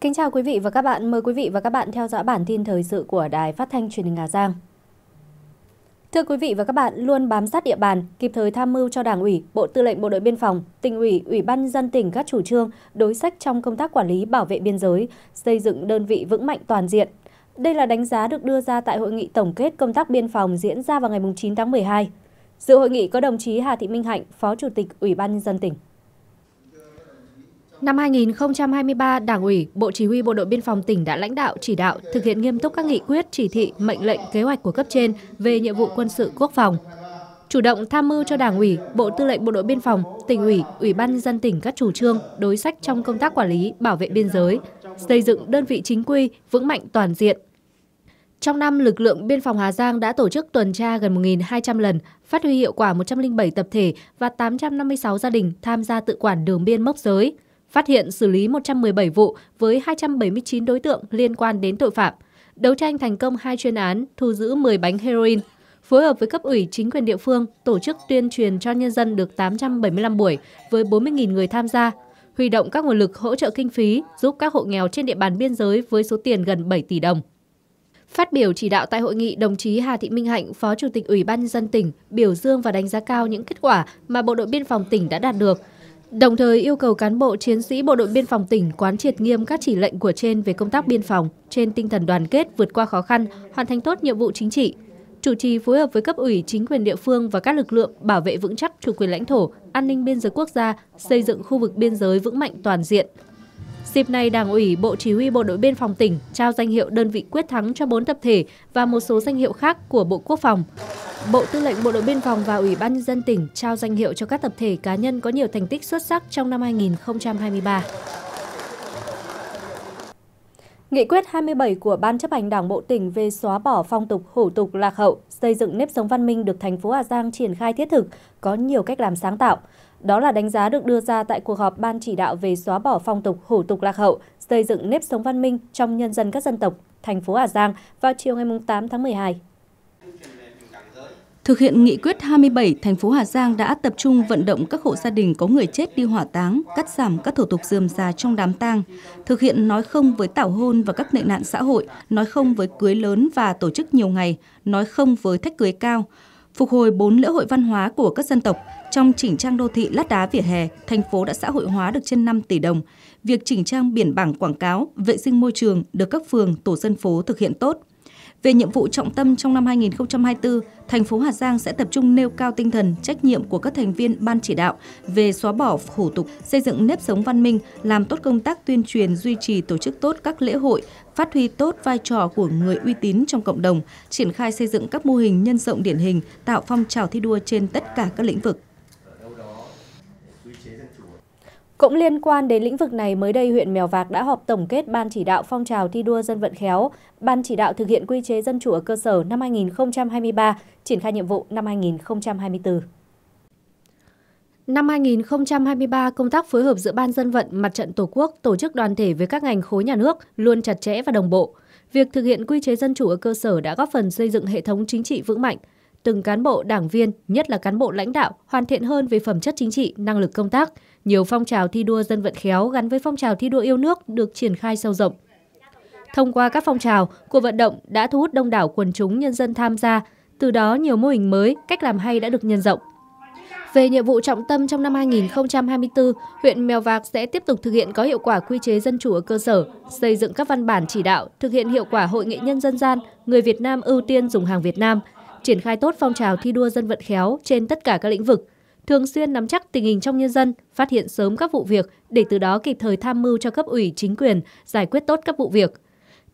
Kính chào quý vị và các bạn. Mời quý vị và các bạn theo dõi bản tin thời sự của Đài Phát thanh Truyền hình Hà Giang. Thưa quý vị và các bạn, luôn bám sát địa bàn, kịp thời tham mưu cho Đảng ủy, Bộ Tư lệnh Bộ đội Biên phòng, tỉnh ủy, Ủy ban nhân dân tỉnh các chủ trương, đối sách trong công tác quản lý bảo vệ biên giới, xây dựng đơn vị vững mạnh toàn diện. Đây là đánh giá được đưa ra tại hội nghị tổng kết công tác biên phòng diễn ra vào ngày 9 tháng 12. Dự hội nghị có đồng chí Hà Thị Minh Hạnh, Phó Chủ tịch Ủy ban nhân dân tỉnh. Năm 2023, Đảng ủy, Bộ Chỉ huy Bộ đội Biên phòng tỉnh đã lãnh đạo, chỉ đạo thực hiện nghiêm túc các nghị quyết, chỉ thị, mệnh lệnh, kế hoạch của cấp trên về nhiệm vụ quân sự quốc phòng. Chủ động tham mưu cho Đảng ủy, Bộ Tư lệnh Bộ đội Biên phòng, tỉnh ủy, Ủy ban dân tỉnh các chủ trương, đối sách trong công tác quản lý, bảo vệ biên giới, xây dựng đơn vị chính quy vững mạnh toàn diện. Trong năm, lực lượng biên phòng Hà Giang đã tổ chức tuần tra gần 1.200 lần, phát huy hiệu quả 107 tập thể và 856 gia đình tham gia tự quản đường biên mốc giới – phát hiện xử lý 117 vụ với 279 đối tượng liên quan đến tội phạm, đấu tranh thành công hai chuyên án, thu giữ 10 bánh heroin, phối hợp với cấp ủy chính quyền địa phương tổ chức tuyên truyền cho nhân dân được 875 buổi với 40.000 người tham gia, huy động các nguồn lực hỗ trợ kinh phí giúp các hộ nghèo trên địa bàn biên giới với số tiền gần 7 tỷ đồng. Phát biểu chỉ đạo tại hội nghị, đồng chí Hà Thị Minh Hạnh, Phó Chủ tịch Ủy ban nhân dân tỉnh biểu dương và đánh giá cao những kết quả mà Bộ đội biên phòng tỉnh đã đạt được – Đồng thời yêu cầu cán bộ chiến sĩ Bộ đội Biên phòng tỉnh quán triệt nghiêm các chỉ lệnh của trên về công tác biên phòng trên tinh thần đoàn kết vượt qua khó khăn, hoàn thành tốt nhiệm vụ chính trị. Chủ trì phối hợp với cấp ủy chính quyền địa phương và các lực lượng bảo vệ vững chắc chủ quyền lãnh thổ, an ninh biên giới quốc gia, xây dựng khu vực biên giới vững mạnh toàn diện. Dịp này, Đảng ủy Bộ Chỉ huy Bộ đội Biên phòng tỉnh trao danh hiệu đơn vị quyết thắng cho 4 tập thể và một số danh hiệu khác của Bộ Quốc phòng. Bộ Tư lệnh Bộ đội Biên phòng và Ủy ban nhân dân tỉnh trao danh hiệu cho các tập thể cá nhân có nhiều thành tích xuất sắc trong năm 2023. Nghị quyết 27 của Ban chấp hành Đảng Bộ tỉnh về xóa bỏ phong tục hủ tục lạc hậu, xây dựng nếp sống văn minh được thành phố Hà Giang triển khai thiết thực, có nhiều cách làm sáng tạo. Đó là đánh giá được đưa ra tại cuộc họp Ban chỉ đạo về xóa bỏ phong tục, hủ tục lạc hậu, xây dựng nếp sống văn minh trong nhân dân các dân tộc, thành phố Hà Giang vào chiều ngày 8 tháng 12. Thực hiện nghị quyết 27, thành phố Hà Giang đã tập trung vận động các hộ gia đình có người chết đi hỏa táng, cắt giảm các thủ tục dườm già trong đám tang, thực hiện nói không với tảo hôn và các tệ nạn xã hội, nói không với cưới lớn và tổ chức nhiều ngày, nói không với thách cưới cao, phục hồi bốn lễ hội văn hóa của các dân tộc trong chỉnh trang đô thị lát đá vỉa hè, thành phố đã xã hội hóa được trên 5 tỷ đồng. Việc chỉnh trang biển bảng quảng cáo, vệ sinh môi trường được các phường, tổ dân phố thực hiện tốt. Về nhiệm vụ trọng tâm trong năm 2024, thành phố Hà Giang sẽ tập trung nêu cao tinh thần trách nhiệm của các thành viên ban chỉ đạo về xóa bỏ hủ tục, xây dựng nếp sống văn minh, làm tốt công tác tuyên truyền, duy trì tổ chức tốt các lễ hội, phát huy tốt vai trò của người uy tín trong cộng đồng, triển khai xây dựng các mô hình nhân rộng điển hình, tạo phong trào thi đua trên tất cả các lĩnh vực. Cũng liên quan đến lĩnh vực này, mới đây huyện Mèo Vạc đã họp tổng kết Ban chỉ đạo phong trào thi đua dân vận khéo, Ban chỉ đạo thực hiện quy chế dân chủ ở cơ sở năm 2023, triển khai nhiệm vụ năm 2024. Năm 2023, công tác phối hợp giữa Ban dân vận, Mặt trận Tổ quốc, tổ chức đoàn thể với các ngành khối nhà nước luôn chặt chẽ và đồng bộ. Việc thực hiện quy chế dân chủ ở cơ sở đã góp phần xây dựng hệ thống chính trị vững mạnh – từng cán bộ đảng viên, nhất là cán bộ lãnh đạo hoàn thiện hơn về phẩm chất chính trị, năng lực công tác. Nhiều phong trào thi đua dân vận khéo gắn với phong trào thi đua yêu nước được triển khai sâu rộng. Thông qua các phong trào, cuộc vận động đã thu hút đông đảo quần chúng nhân dân tham gia, từ đó nhiều mô hình mới, cách làm hay đã được nhân rộng. Về nhiệm vụ trọng tâm trong năm 2024, huyện Mèo Vạc sẽ tiếp tục thực hiện có hiệu quả quy chế dân chủ ở cơ sở, xây dựng các văn bản chỉ đạo, thực hiện hiệu quả hội nghị nhân dân gian, người Việt Nam ưu tiên dùng hàng Việt Nam – triển khai tốt phong trào thi đua dân vận khéo trên tất cả các lĩnh vực, thường xuyên nắm chắc tình hình trong nhân dân, phát hiện sớm các vụ việc để từ đó kịp thời tham mưu cho cấp ủy chính quyền giải quyết tốt các vụ việc.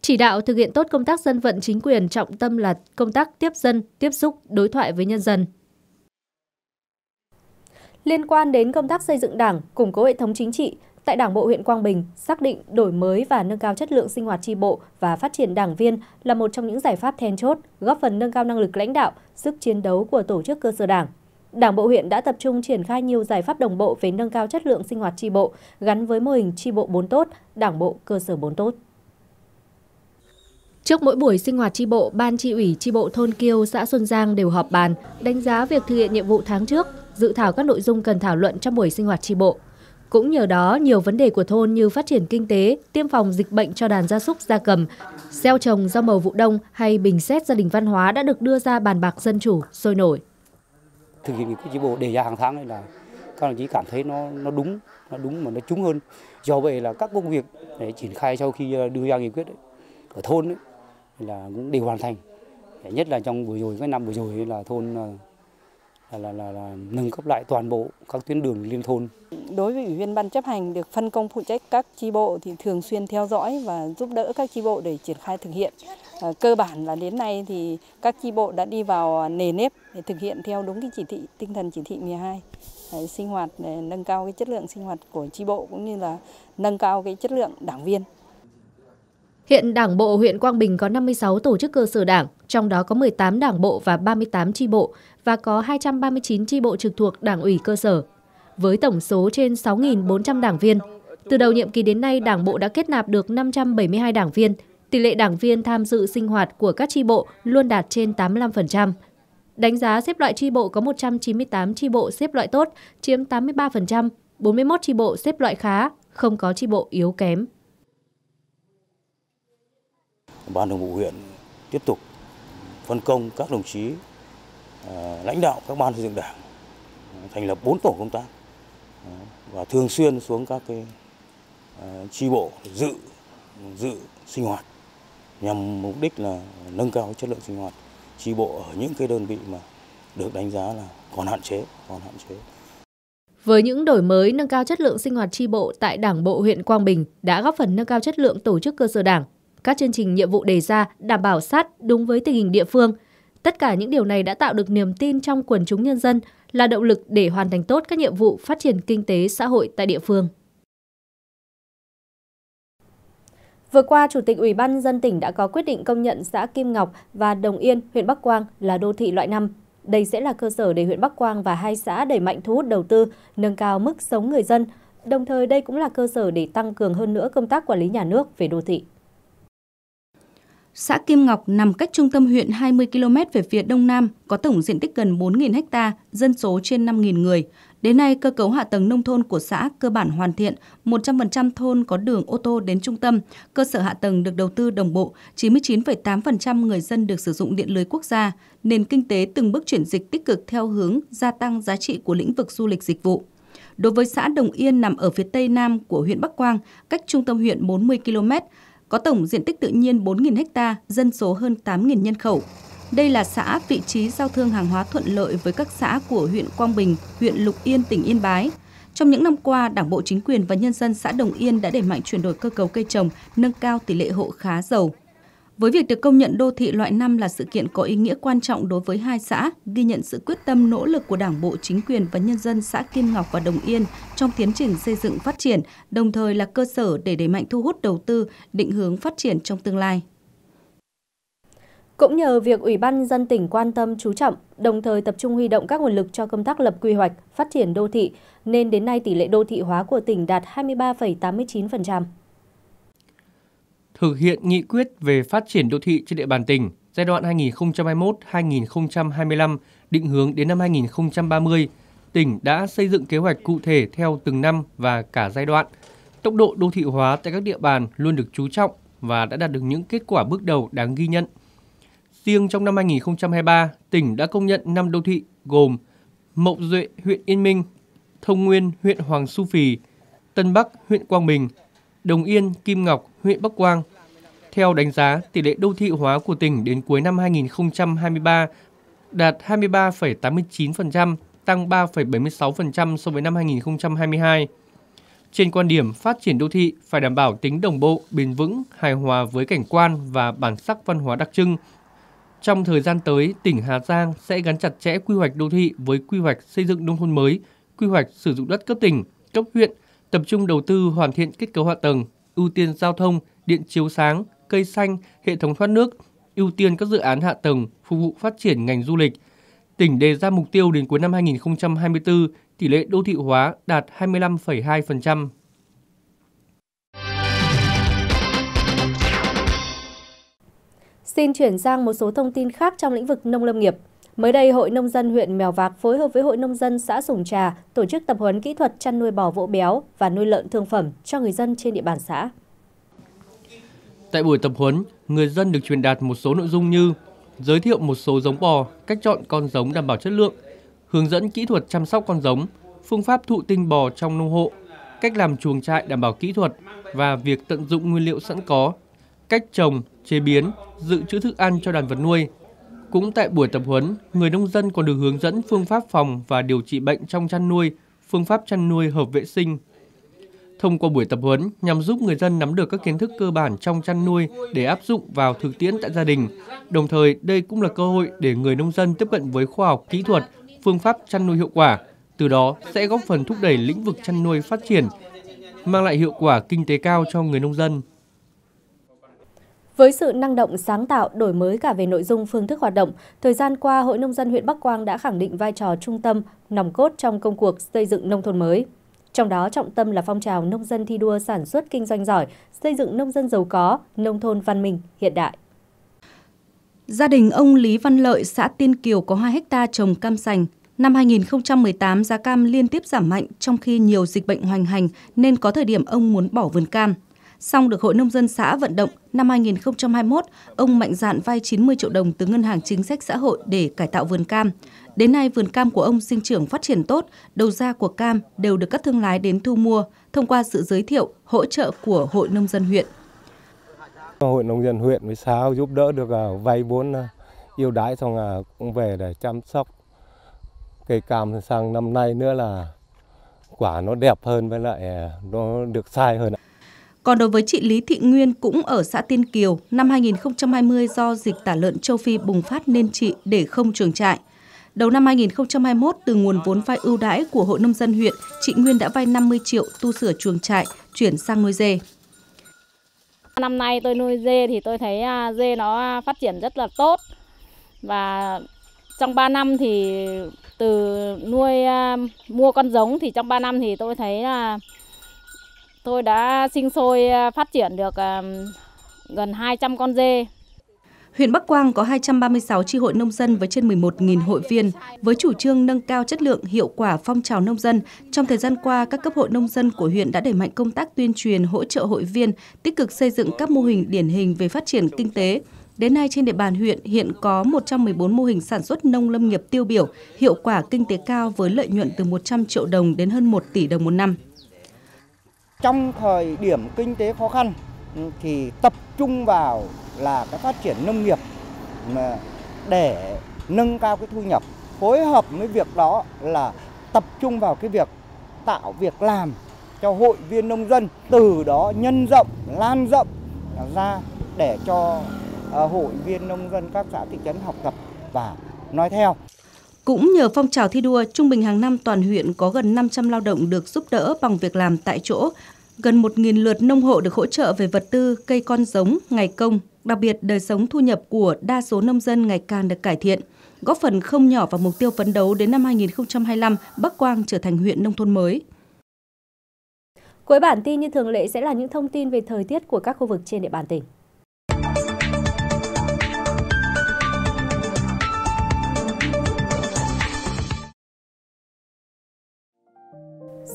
Chỉ đạo thực hiện tốt công tác dân vận chính quyền trọng tâm là công tác tiếp dân, tiếp xúc, đối thoại với nhân dân. Liên quan đến công tác xây dựng Đảng, củng cố hệ thống chính trị, Tại Đảng bộ huyện Quang Bình, xác định đổi mới và nâng cao chất lượng sinh hoạt tri bộ và phát triển đảng viên là một trong những giải pháp then chốt, góp phần nâng cao năng lực lãnh đạo, sức chiến đấu của tổ chức cơ sở đảng. Đảng bộ huyện đã tập trung triển khai nhiều giải pháp đồng bộ về nâng cao chất lượng sinh hoạt tri bộ gắn với mô hình tri bộ 4 tốt, đảng bộ cơ sở 4 tốt. Trước mỗi buổi sinh hoạt tri bộ, ban tri ủy tri bộ thôn Kiêu, xã Xuân Giang đều họp bàn, đánh giá việc thực hiện nhiệm vụ tháng trước, dự thảo các nội dung cần thảo luận trong buổi sinh hoạt tri bộ. Cũng nhờ đó, nhiều vấn đề của thôn như phát triển kinh tế, tiêm phòng dịch bệnh cho đàn gia súc gia cầm, gieo trồng rau màu vụ đông hay bình xét gia đình văn hóa đã được đưa ra bàn bạc dân chủ, sôi nổi. Thực hiện nghị quyết chi bộ đề ra hàng tháng này là các đồng chí cảm thấy nó nó đúng, nó đúng mà nó trúng hơn. Do vậy là các công việc để triển khai sau khi đưa ra nghị quyết ấy, ở thôn ấy, là cũng đều hoàn thành. Nhất là trong vừa rồi cái năm vừa rồi là thôn là, là, là nâng cấp lại toàn bộ các tuyến đường liên thôn. Đối với ủy viên ban chấp hành được phân công phụ trách các chi bộ thì thường xuyên theo dõi và giúp đỡ các chi bộ để triển khai thực hiện. À, cơ bản là đến nay thì các chi bộ đã đi vào nề nếp để thực hiện theo đúng cái chỉ thị tinh thần chỉ thị 12. Đấy, sinh hoạt để nâng cao cái chất lượng sinh hoạt của chi bộ cũng như là nâng cao cái chất lượng đảng viên. Hiện Đảng bộ huyện Quang Bình có 56 tổ chức cơ sở đảng, trong đó có 18 đảng bộ và 38 chi bộ và có 239 chi bộ trực thuộc đảng ủy cơ sở. Với tổng số trên 6.400 đảng viên, từ đầu nhiệm kỳ đến nay đảng bộ đã kết nạp được 572 đảng viên, tỷ lệ đảng viên tham dự sinh hoạt của các chi bộ luôn đạt trên 85%. Đánh giá xếp loại chi bộ có 198 chi bộ xếp loại tốt, chiếm 83%, 41 chi bộ xếp loại khá, không có chi bộ yếu kém ban thường vụ huyện tiếp tục phân công các đồng chí ờ, lãnh đạo các ban xây dựng đảng ờ, thành lập 4 tổ công tác ờ, và thường xuyên xuống các cái chi bộ dự dự sinh hoạt nhằm mục đích là nâng cao chất lượng sinh hoạt chi bộ ở những cái đơn vị mà được đánh giá là còn hạn chế còn hạn chế với những đổi mới nâng cao chất lượng sinh hoạt tri bộ tại Đảng bộ huyện Quang Bình đã góp phần nâng cao chất lượng tổ chức cơ sở Đảng, các chương trình nhiệm vụ đề ra đảm bảo sát đúng với tình hình địa phương. Tất cả những điều này đã tạo được niềm tin trong quần chúng nhân dân là động lực để hoàn thành tốt các nhiệm vụ phát triển kinh tế xã hội tại địa phương. Vừa qua, Chủ tịch Ủy ban dân tỉnh đã có quyết định công nhận xã Kim Ngọc và Đồng Yên, huyện Bắc Quang là đô thị loại 5. Đây sẽ là cơ sở để huyện Bắc Quang và hai xã đẩy mạnh thu hút đầu tư, nâng cao mức sống người dân. Đồng thời đây cũng là cơ sở để tăng cường hơn nữa công tác quản lý nhà nước về đô thị. Xã Kim Ngọc nằm cách trung tâm huyện 20 km về phía đông nam, có tổng diện tích gần 4.000 ha, dân số trên 5.000 người. Đến nay, cơ cấu hạ tầng nông thôn của xã cơ bản hoàn thiện, 100% thôn có đường ô tô đến trung tâm, cơ sở hạ tầng được đầu tư đồng bộ, 99,8% người dân được sử dụng điện lưới quốc gia, nền kinh tế từng bước chuyển dịch tích cực theo hướng gia tăng giá trị của lĩnh vực du lịch dịch vụ. Đối với xã Đồng Yên nằm ở phía tây nam của huyện Bắc Quang, cách trung tâm huyện 40 km, có tổng diện tích tự nhiên 4.000 ha, dân số hơn 8.000 nhân khẩu. Đây là xã vị trí giao thương hàng hóa thuận lợi với các xã của huyện Quang Bình, huyện Lục Yên, tỉnh Yên Bái. Trong những năm qua, Đảng bộ chính quyền và nhân dân xã Đồng Yên đã đẩy mạnh chuyển đổi cơ cấu cây trồng, nâng cao tỷ lệ hộ khá giàu. Với việc được công nhận đô thị loại 5 là sự kiện có ý nghĩa quan trọng đối với hai xã, ghi nhận sự quyết tâm nỗ lực của Đảng bộ, chính quyền và nhân dân xã Kim Ngọc và Đồng Yên trong tiến trình xây dựng phát triển, đồng thời là cơ sở để đẩy mạnh thu hút đầu tư, định hướng phát triển trong tương lai. Cũng nhờ việc Ủy ban dân tỉnh quan tâm chú trọng, đồng thời tập trung huy động các nguồn lực cho công tác lập quy hoạch, phát triển đô thị, nên đến nay tỷ lệ đô thị hóa của tỉnh đạt 23,89% thực hiện nghị quyết về phát triển đô thị trên địa bàn tỉnh giai đoạn 2021-2025 định hướng đến năm 2030, tỉnh đã xây dựng kế hoạch cụ thể theo từng năm và cả giai đoạn. Tốc độ đô thị hóa tại các địa bàn luôn được chú trọng và đã đạt được những kết quả bước đầu đáng ghi nhận. Riêng trong năm 2023, tỉnh đã công nhận 5 đô thị gồm Mậu Duệ, huyện Yên Minh, Thông Nguyên, huyện Hoàng Su Phì, Tân Bắc, huyện Quang Bình, Đồng Yên, Kim Ngọc, huyện Bắc Quang. Theo đánh giá, tỷ lệ đô thị hóa của tỉnh đến cuối năm 2023 đạt 23,89%, tăng 3,76% so với năm 2022. Trên quan điểm phát triển đô thị phải đảm bảo tính đồng bộ, bền vững, hài hòa với cảnh quan và bản sắc văn hóa đặc trưng. Trong thời gian tới, tỉnh Hà Giang sẽ gắn chặt chẽ quy hoạch đô thị với quy hoạch xây dựng nông thôn mới, quy hoạch sử dụng đất cấp tỉnh, cấp huyện, tập trung đầu tư hoàn thiện kết cấu hạ tầng, ưu tiên giao thông, điện chiếu sáng, cây xanh, hệ thống thoát nước, ưu tiên các dự án hạ tầng phục vụ phát triển ngành du lịch. Tỉnh đề ra mục tiêu đến cuối năm 2024, tỷ lệ đô thị hóa đạt 25,2%. Xin chuyển sang một số thông tin khác trong lĩnh vực nông lâm nghiệp. Mới đây, Hội Nông dân huyện Mèo Vạc phối hợp với Hội Nông dân xã Sùng Trà tổ chức tập huấn kỹ thuật chăn nuôi bò vỗ béo và nuôi lợn thương phẩm cho người dân trên địa bàn xã. Tại buổi tập huấn, người dân được truyền đạt một số nội dung như giới thiệu một số giống bò, cách chọn con giống đảm bảo chất lượng, hướng dẫn kỹ thuật chăm sóc con giống, phương pháp thụ tinh bò trong nông hộ, cách làm chuồng trại đảm bảo kỹ thuật và việc tận dụng nguyên liệu sẵn có, cách trồng, chế biến, dự trữ thức ăn cho đàn vật nuôi – cũng tại buổi tập huấn, người nông dân còn được hướng dẫn phương pháp phòng và điều trị bệnh trong chăn nuôi, phương pháp chăn nuôi hợp vệ sinh. Thông qua buổi tập huấn nhằm giúp người dân nắm được các kiến thức cơ bản trong chăn nuôi để áp dụng vào thực tiễn tại gia đình. Đồng thời, đây cũng là cơ hội để người nông dân tiếp cận với khoa học kỹ thuật, phương pháp chăn nuôi hiệu quả, từ đó sẽ góp phần thúc đẩy lĩnh vực chăn nuôi phát triển, mang lại hiệu quả kinh tế cao cho người nông dân. Với sự năng động, sáng tạo, đổi mới cả về nội dung, phương thức hoạt động, thời gian qua, Hội Nông dân huyện Bắc Quang đã khẳng định vai trò trung tâm, nòng cốt trong công cuộc xây dựng nông thôn mới. Trong đó, trọng tâm là phong trào nông dân thi đua sản xuất kinh doanh giỏi, xây dựng nông dân giàu có, nông thôn văn minh, hiện đại. Gia đình ông Lý Văn Lợi, xã Tiên Kiều có 2 hecta trồng cam sành. Năm 2018, giá cam liên tiếp giảm mạnh trong khi nhiều dịch bệnh hoành hành nên có thời điểm ông muốn bỏ vườn cam. Song được Hội Nông dân xã vận động, năm 2021, ông mạnh dạn vay 90 triệu đồng từ Ngân hàng Chính sách Xã hội để cải tạo vườn cam. Đến nay, vườn cam của ông sinh trưởng phát triển tốt, đầu ra của cam đều được các thương lái đến thu mua thông qua sự giới thiệu, hỗ trợ của Hội Nông dân huyện. Hội Nông dân huyện với xã giúp đỡ được à, vay vốn à, yêu đãi xong là cũng về để chăm sóc cây cam sang năm nay nữa là quả nó đẹp hơn với lại à, nó được sai hơn. Còn đối với chị Lý Thị Nguyên cũng ở xã Tiên Kiều, năm 2020 do dịch tả lợn châu Phi bùng phát nên chị để không trường trại. Đầu năm 2021, từ nguồn vốn vay ưu đãi của Hội Nông dân huyện, chị Nguyên đã vay 50 triệu tu sửa chuồng trại, chuyển sang nuôi dê. Năm nay tôi nuôi dê thì tôi thấy à, dê nó phát triển rất là tốt. Và trong 3 năm thì từ nuôi à, mua con giống thì trong 3 năm thì tôi thấy là Tôi đã sinh sôi à, phát triển được à, gần 200 con dê. Huyện Bắc Quang có 236 tri hội nông dân với trên 11.000 hội viên. Với chủ trương nâng cao chất lượng, hiệu quả phong trào nông dân, trong thời gian qua, các cấp hội nông dân của huyện đã đẩy mạnh công tác tuyên truyền, hỗ trợ hội viên, tích cực xây dựng các mô hình điển hình về phát triển kinh tế. Đến nay trên địa bàn huyện hiện có 114 mô hình sản xuất nông lâm nghiệp tiêu biểu, hiệu quả kinh tế cao với lợi nhuận từ 100 triệu đồng đến hơn 1 tỷ đồng một năm. Trong thời điểm kinh tế khó khăn ừ, thì tập trung vào là cái phát triển nông nghiệp để nâng cao cái thu nhập. Phối hợp với việc đó là tập trung vào cái việc tạo việc làm cho hội viên nông dân, từ đó nhân rộng, lan rộng ra để cho ờ, hội viên nông dân các xã thị trấn học tập và nói theo. Cũng nhờ phong trào thi đua, trung bình hàng năm toàn huyện có gần 500 lao động được giúp đỡ bằng việc làm tại chỗ, gần 1.000 lượt nông hộ được hỗ trợ về vật tư, cây con giống, ngày công. Đặc biệt, đời sống thu nhập của đa số nông dân ngày càng được cải thiện, góp phần không nhỏ vào mục tiêu phấn đấu đến năm 2025 Bắc Quang trở thành huyện nông thôn mới. Cuối bản tin như thường lệ sẽ là những thông tin về thời tiết của các khu vực trên địa bàn tỉnh.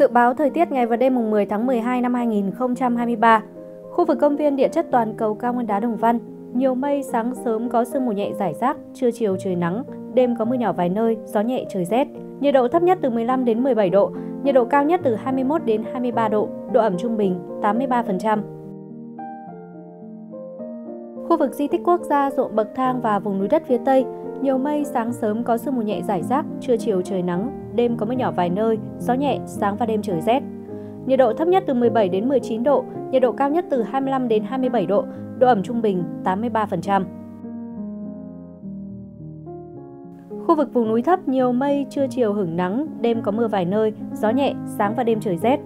Dự báo thời tiết ngày và đêm mùng 10 tháng 12 năm 2023, khu vực công viên địa chất toàn cầu cao nguyên đá Đồng Văn, nhiều mây, sáng sớm có sương mù nhẹ rải rác, trưa chiều trời nắng, đêm có mưa nhỏ vài nơi, gió nhẹ trời rét. Nhiệt độ thấp nhất từ 15 đến 17 độ, nhiệt độ cao nhất từ 21 đến 23 độ, độ ẩm trung bình 83%. Khu vực di tích quốc gia ruộng bậc thang và vùng núi đất phía Tây, nhiều mây, sáng sớm có sương mù nhẹ rải rác, trưa chiều trời nắng, đêm có mưa nhỏ vài nơi, gió nhẹ, sáng và đêm trời rét. Nhiệt độ thấp nhất từ 17 đến 19 độ, nhiệt độ cao nhất từ 25 đến 27 độ, độ ẩm trung bình 83%. Khu vực vùng núi thấp nhiều mây, trưa chiều hửng nắng, đêm có mưa vài nơi, gió nhẹ, sáng và đêm trời rét.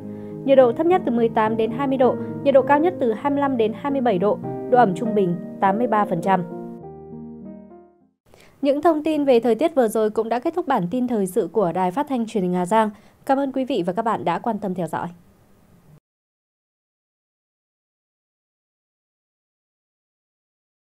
Nhiệt độ thấp nhất từ 18 đến 20 độ, nhiệt độ cao nhất từ 25 đến 27 độ, độ ẩm trung bình 83%. Những thông tin về thời tiết vừa rồi cũng đã kết thúc bản tin thời sự của Đài Phát thanh Truyền hình Hà Giang. Cảm ơn quý vị và các bạn đã quan tâm theo dõi.